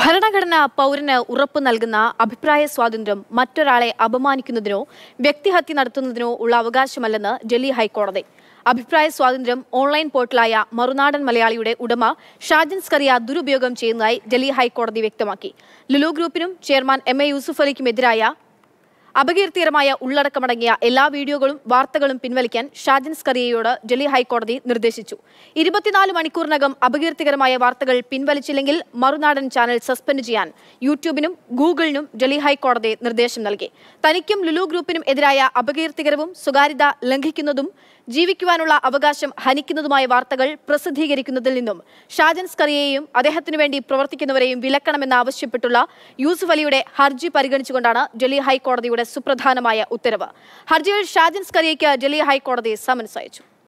ഭരണഘടന പൗരന് ഉറപ്പ് നൽകുന്ന അഭിപ്രായ സ്വാതന്ത്ര്യം മറ്റൊരാളെ അപമാനിക്കുന്നതിനോ വ്യക്തിഹത്യ നടത്തുന്നതിനോ ഉള്ള അവകാശമല്ലെന്ന് ഡൽഹി ഹൈക്കോടതി അഭിപ്രായ സ്വാതന്ത്ര്യം ഓൺലൈൻ പോർട്ടലായ മറുനാടൻ മലയാളിയുടെ ഉടമ ഷാജൻ സ്കറിയ ദുരുപയോഗം ചെയ്യുന്നതായി ഡൽഹി ഹൈക്കോടതി വ്യക്തമാക്കി ലുലു ഗ്രൂപ്പിനും ചെയർമാൻ എം എ യൂസുഫ് അലിക്കുമെതിരായ അപകീർത്തികരമായ ഉള്ളടക്കമടങ്ങിയ എല്ലാ വീഡിയോകളും വാർത്തകളും പിൻവലിക്കാൻ ഷാജിൻ സ്കറിയയോട് ഡൽഹി ഹൈക്കോടതി നിർദ്ദേശിച്ചു ഇരുപത്തിനാല് മണിക്കൂറിനകം അപകീർത്തികരമായ വാർത്തകൾ പിൻവലിച്ചില്ലെങ്കിൽ മറുനാടൻ ചാനൽ സസ്പെൻഡ് ചെയ്യാൻ യൂട്യൂബിനും ഗൂഗിളിനും ഡൽഹി ഹൈക്കോടതി നിർദ്ദേശം നൽകി തനിക്കും ലുലു ഗ്രൂപ്പിനും എതിരായ അപകീർത്തികരവും സ്വകാര്യത ലംഘിക്കുന്നതും ജീവിക്കുവാനുള്ള അവകാശം ഹനിക്കുന്നതുമായ വാർത്തകൾ പ്രസിദ്ധീകരിക്കുന്നതിൽ നിന്നും ഷാജൻ സ്കറിയെയും അദ്ദേഹത്തിനു വേണ്ടി പ്രവർത്തിക്കുന്നവരെയും വിലക്കണമെന്നാവശ്യപ്പെട്ടുള്ള യൂസുഫ് അലിയുടെ ഹർജി പരിഗണിച്ചുകൊണ്ടാണ് ഡൽഹി ഹൈക്കോടതിയുടെ സുപ്രധാനമായ ഉത്തരവ് ഹർജിയിൽ ഷാജൻസ് സ്കറിയയ്ക്ക് ഡൽഹി ഹൈക്കോടതി സമൻസ് അയച്ചു